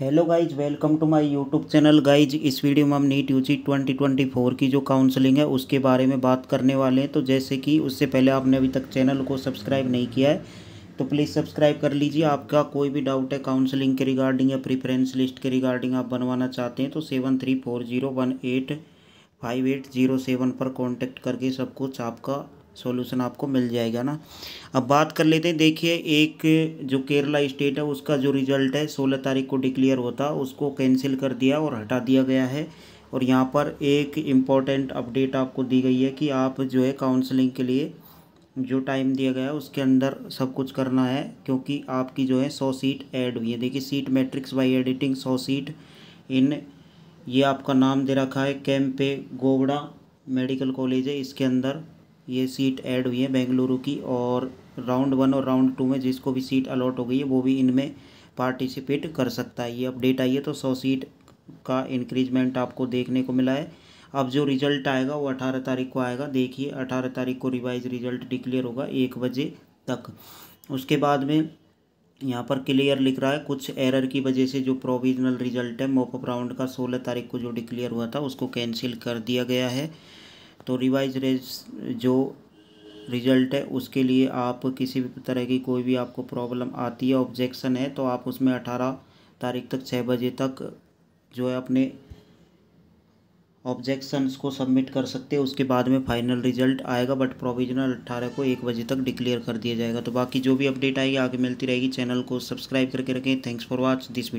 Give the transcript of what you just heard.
hello guys welcome to my YouTube channel guys इस video में हम NEET U G twenty twenty four की जो काउंसलिंग है उसके बारे में बात करने वाले हैं तो जैसे कि उससे पहले आपने अभी तक चैनल को सब्सक्राइब नहीं किया है तो प्लीज़ सब्सक्राइब कर लीजिए आपका कोई भी डाउट है काउंसलिंग के रिगार्डिंग या प्रिफ्रेंस लिस्ट के रिगार्डिंग आप बनवाना चाहते हैं तो seven three four zero one eight five eight zero seven पर कॉन्टैक्ट करके सब कुछ आपका सॉल्यूशन आपको मिल जाएगा ना अब बात कर लेते हैं देखिए एक जो केरला स्टेट है उसका जो रिजल्ट है सोलह तारीख को डिक्लेयर होता उसको कैंसिल कर दिया और हटा दिया गया है और यहाँ पर एक इम्पॉर्टेंट अपडेट आपको दी गई है कि आप जो है काउंसलिंग के लिए जो टाइम दिया गया है उसके अंदर सब कुछ करना है क्योंकि आपकी जो है सौ सीट ऐड हुई है देखिए सीट मैट्रिक्स बाई एडिटिंग सौ सीट इन ये आपका नाम दे रखा है कैम्पे गोवड़ा मेडिकल कॉलेज है इसके अंदर ये सीट ऐड हुई है बेंगलुरु की और राउंड वन और राउंड टू में जिसको भी सीट अलॉट हो गई है वो भी इनमें पार्टिसिपेट कर सकता है ये अपडेट आई है तो सौ सीट का इंक्रीजमेंट आपको देखने को मिला है अब जो रिजल्ट आएगा वो अठारह तारीख को आएगा देखिए अठारह तारीख को रिवाइज रिजल्ट डिक्लेयर होगा एक बजे तक उसके बाद में यहाँ पर क्लियर लिख रहा है कुछ एरर की वजह से जो प्रोविजनल रिजल्ट है मोपअप राउंड का सोलह तारीख को जो डिक्लेयर हुआ था उसको कैंसिल कर दिया गया है तो रिवाइज रेज जो रिजल्ट है उसके लिए आप किसी भी तरह की कोई भी आपको प्रॉब्लम आती है ऑब्जेक्शन है तो आप उसमें अठारह तारीख तक छः बजे तक जो है अपने ऑब्जेक्शंस को सबमिट कर सकते हैं उसके बाद में फाइनल रिजल्ट आएगा बट प्रोविजनल अट्ठारह को एक बजे तक डिक्लेयर कर दिया जाएगा तो बाकी जो भी अपडेट आएगी आगे मिलती रहेगी चैनल को सब्सक्राइब करके रखें thanks for watch this video